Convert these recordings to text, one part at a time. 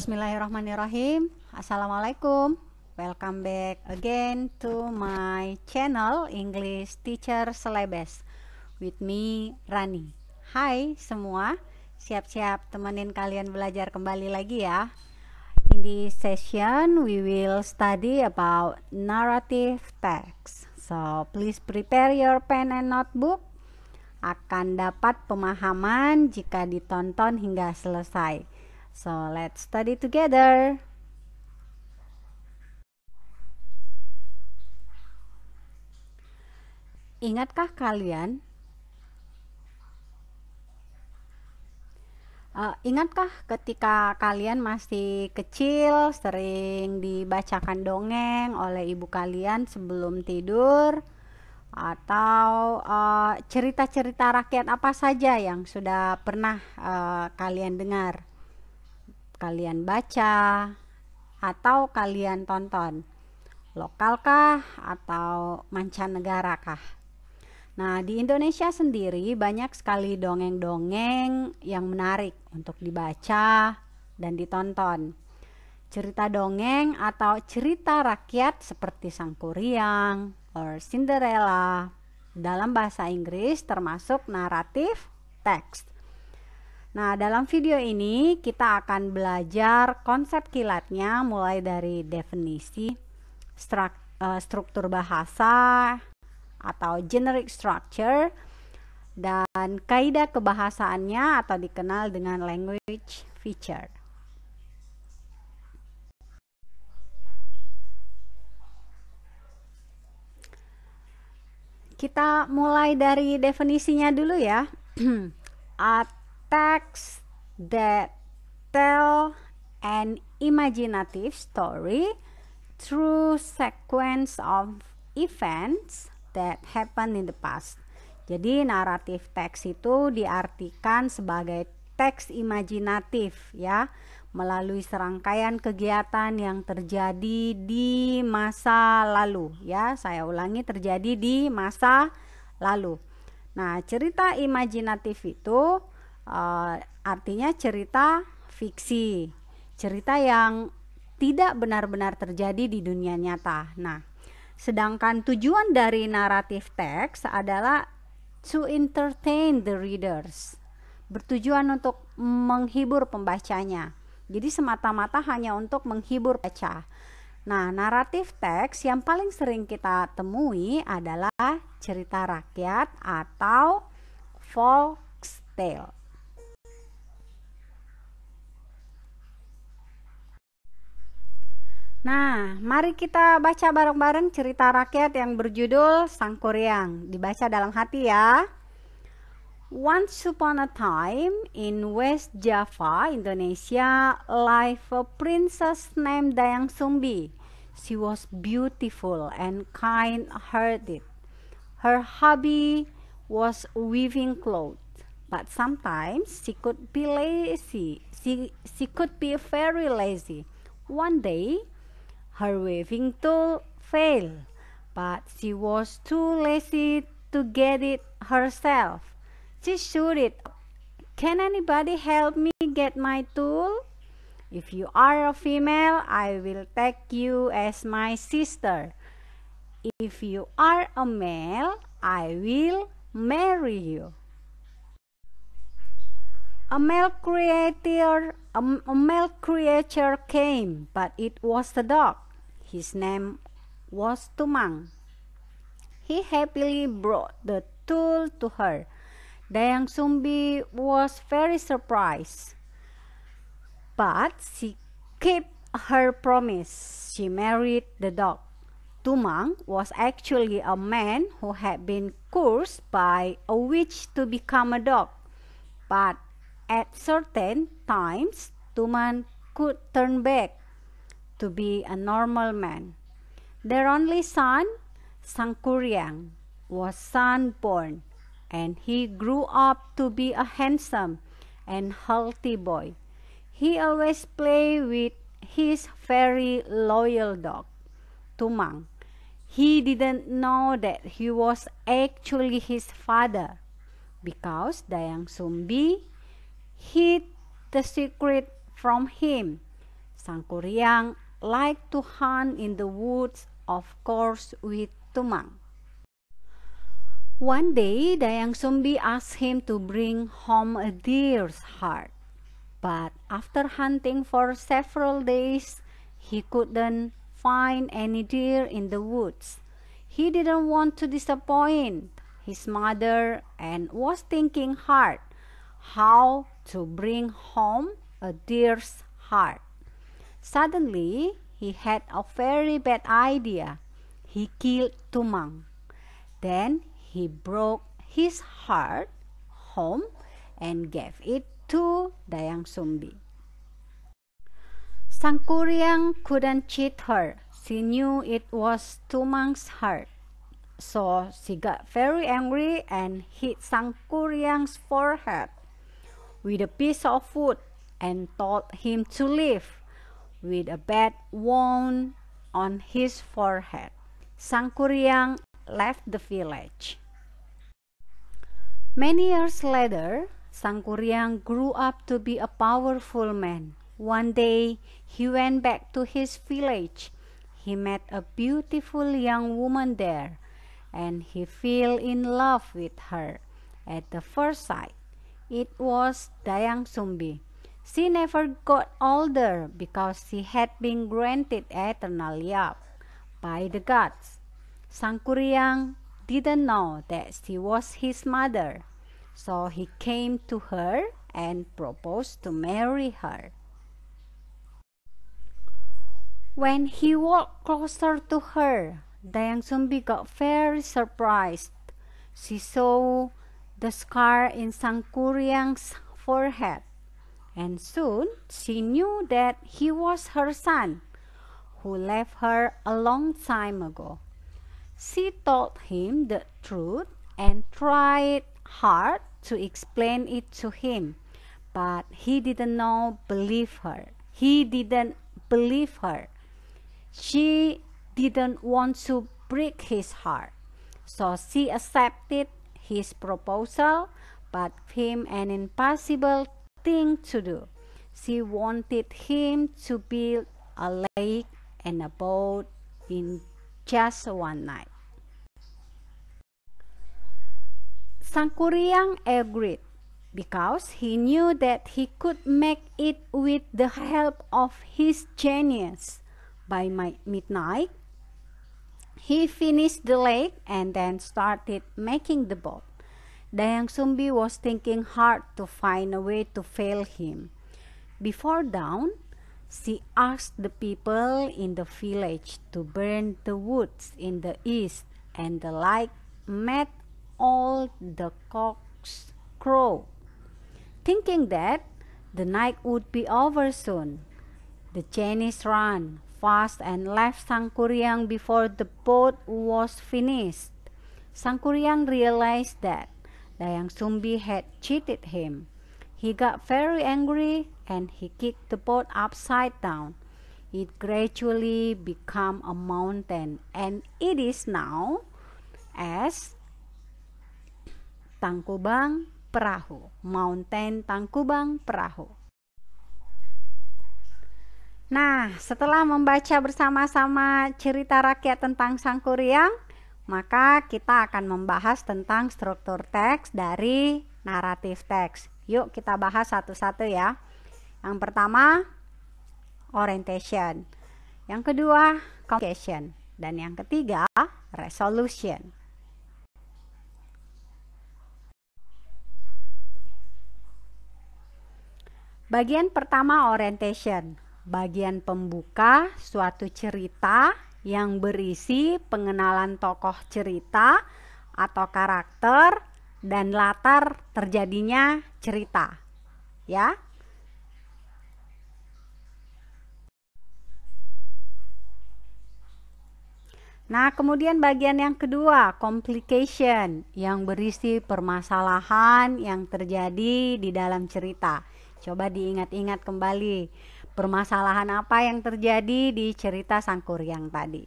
Bismillahirrahmanirrahim Assalamualaikum Welcome back again to my channel English Teacher Selebes With me Rani Hai semua Siap-siap temenin kalian belajar kembali lagi ya In this session we will study about narrative text So please prepare your pen and notebook akan dapat pemahaman jika ditonton hingga selesai. So let's study together. Ingatkah kalian? Uh, ingatkah ketika kalian masih kecil sering dibacakan dongeng oleh ibu kalian sebelum tidur atau eh, cerita-cerita uh, rakyat apa saja yang sudah pernah uh, kalian dengar? kalian baca atau kalian tonton lokalkah atau mancanegara kah Nah, di Indonesia sendiri banyak sekali dongeng-dongeng yang menarik untuk dibaca dan ditonton. Cerita dongeng atau cerita rakyat seperti Sang Kuriang or Cinderella dalam bahasa Inggris termasuk naratif teks. Nah, dalam video ini kita akan belajar konsep kilatnya mulai dari definisi eh, struktur bahasa atau generic structure dan kaidah kebahasaannya atau dikenal dengan language feature. Kita mulai dari definisinya dulu ya. At text that tell an imaginative story through sequence of events that happened in the past. Jadi naratif teks itu diartikan sebagai teks imajinatif ya, melalui serangkaian kegiatan yang terjadi di masa lalu ya. Saya ulangi terjadi di masa lalu. Nah, cerita imajinatif itu uh, artinya cerita fiksi, cerita yang tidak benar-benar terjadi di dunia nyata. Nah, sedangkan tujuan dari naratif teks adalah to entertain the readers, bertujuan untuk menghibur pembacanya. Jadi semata-mata hanya untuk menghibur baca. Nah, naratif teks yang paling sering kita temui adalah cerita rakyat atau folk tale. Nah, mari kita baca bareng-bareng cerita rakyat yang berjudul Sang Kuryang. Dibaca dalam hati ya. Once upon a time in West Java, Indonesia, lived a princess named Dayang Sumbi. She was beautiful and kind-hearted. Her hobby was weaving clothes, but sometimes she could be lazy. She, she could be very lazy. One day, Her weaving tool failed, but she was too lazy to get it herself. She shouted, Can anybody help me get my tool? If you are a female, I will take you as my sister. If you are a male, I will marry you. A male creator, a, a male creature came, but it was the dog. His name was Tumang. He happily brought the tool to her. Dayang Sumbi was very surprised. But she kept her promise. She married the dog. Tumang was actually a man who had been cursed by a witch to become a dog. But at certain times, Tumang could turn back to be a normal man. Their only son, Sangkuriang, was son born and he grew up to be a handsome and healthy boy. He always played with his very loyal dog, Tumang. He didn't know that he was actually his father because Dayang Sumbi hid the secret from him. Sangkuriang like to hunt in the woods, of course, with Tumang. One day, Dayang Sumbi asked him to bring home a deer's heart. But after hunting for several days, he couldn't find any deer in the woods. He didn't want to disappoint his mother and was thinking hard how to bring home a deer's heart. Suddenly, he had a very bad idea. He killed Tumang. Then he broke his heart home and gave it to Dayang Sumbi. Sangkuriang couldn't cheat her. She knew it was Tumang's heart. So she got very angry and hit Sangkuriang's forehead with a piece of wood and told him to leave with a bad wound on his forehead. Sangkuriang left the village. Many years later, Sangkuriang grew up to be a powerful man. One day, he went back to his village. He met a beautiful young woman there, and he fell in love with her at the first sight. It was Dayang Sumbi. She never got older because she had been granted eternal youth by the gods. Sangkuriang didn't know that she was his mother, so he came to her and proposed to marry her. When he walked closer to her, Dayang Sumbi got very surprised. She saw the scar in Sangkuriang's forehead and soon she knew that he was her son, who left her a long time ago. She told him the truth and tried hard to explain it to him, but he didn't know believe her. He didn't believe her. She didn't want to break his heart, so she accepted his proposal but came an impossible thing to do. She wanted him to build a lake and a boat in just one night. Sangkuriang agreed because he knew that he could make it with the help of his genius. By midnight, he finished the lake and then started making the boat. Dayang Sumbi was thinking hard to find a way to fail him. Before dawn, she asked the people in the village to burn the woods in the east, and the light met all the cocks crow. Thinking that the night would be over soon, the Chinese ran fast and left Sangkuriang before the boat was finished. Sangkuriang realized that Dayang Sumbi had cheated him. He got very angry and he kicked the boat upside down. It gradually became a mountain and it is now as Tangkubang Perahu, Mountain Tangkubang Perahu. Nah, setelah membaca bersama-sama cerita rakyat tentang Sangkuriang, maka kita akan membahas tentang struktur teks dari naratif teks. Yuk kita bahas satu-satu ya. Yang pertama orientation. Yang kedua communication dan yang ketiga resolution. Bagian pertama orientation, bagian pembuka suatu cerita yang berisi pengenalan tokoh cerita atau karakter dan latar terjadinya cerita. Ya. Nah, kemudian bagian yang kedua, complication yang berisi permasalahan yang terjadi di dalam cerita. Coba diingat-ingat kembali permasalahan apa yang terjadi di cerita yang tadi.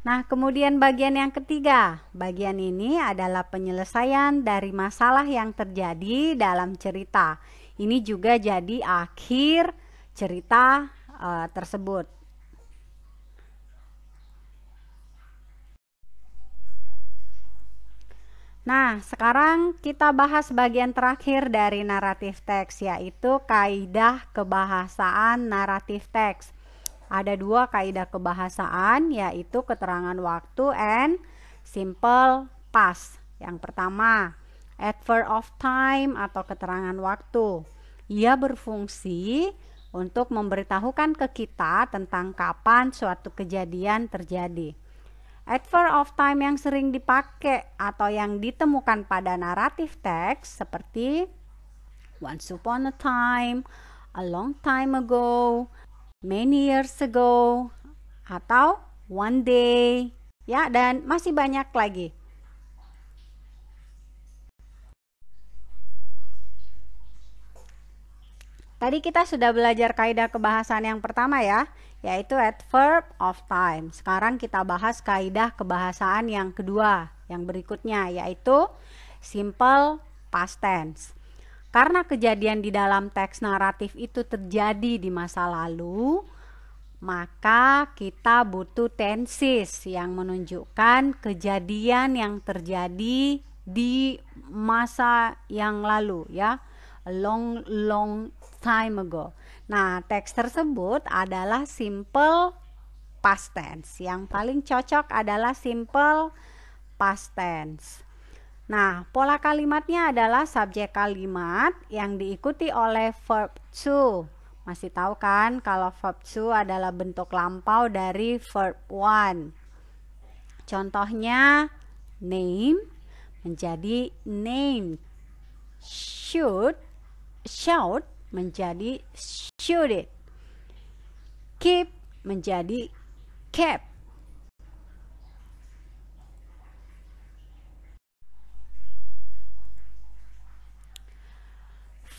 Nah, kemudian bagian yang ketiga. Bagian ini adalah penyelesaian dari masalah yang terjadi dalam cerita. Ini juga jadi akhir cerita uh, tersebut. Nah, sekarang kita bahas bagian terakhir dari naratif teks, yaitu kaidah kebahasaan naratif teks. Ada dua kaidah kebahasaan, yaitu keterangan waktu and simple past. Yang pertama, adverb of time atau keterangan waktu. Ia berfungsi untuk memberitahukan ke kita tentang kapan suatu kejadian terjadi. Adverb of time yang sering dipakai atau yang ditemukan pada naratif teks seperti once upon a time, a long time ago, many years ago, atau one day, ya dan masih banyak lagi. Tadi kita sudah belajar kaidah kebahasan yang pertama ya, yaitu adverb of time. Sekarang kita bahas kaidah kebahasaan yang kedua, yang berikutnya yaitu simple past tense. Karena kejadian di dalam teks naratif itu terjadi di masa lalu, maka kita butuh tenses yang menunjukkan kejadian yang terjadi di masa yang lalu ya, a long long time ago. Nah, teks tersebut adalah simple past tense. Yang paling cocok adalah simple past tense. Nah, pola kalimatnya adalah subjek kalimat yang diikuti oleh verb to. Masih tahu kan kalau verb to adalah bentuk lampau dari verb one. Contohnya name menjadi name. Should shout menjadi should it. Keep menjadi kept.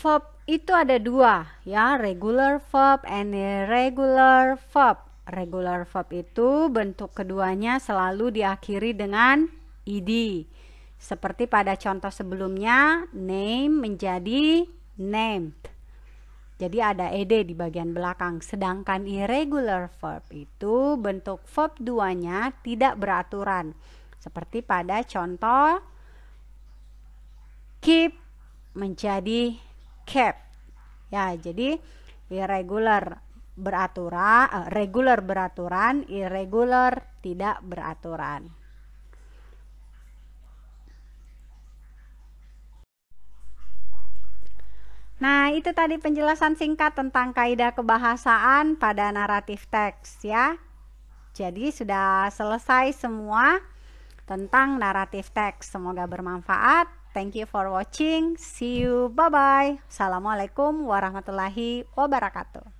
Verb itu ada dua ya, regular verb and irregular verb. Regular verb itu bentuk keduanya selalu diakhiri dengan id. Seperti pada contoh sebelumnya, name menjadi named. Jadi ada ed di bagian belakang. Sedangkan irregular verb itu bentuk verb duanya tidak beraturan. Seperti pada contoh keep menjadi kept. Ya, jadi irregular beraturan, uh, eh, regular beraturan, irregular tidak beraturan. Nah, itu tadi penjelasan singkat tentang kaidah kebahasaan pada naratif teks ya. Jadi sudah selesai semua tentang naratif teks. Semoga bermanfaat. Thank you for watching. See you. Bye bye. Assalamualaikum warahmatullahi wabarakatuh.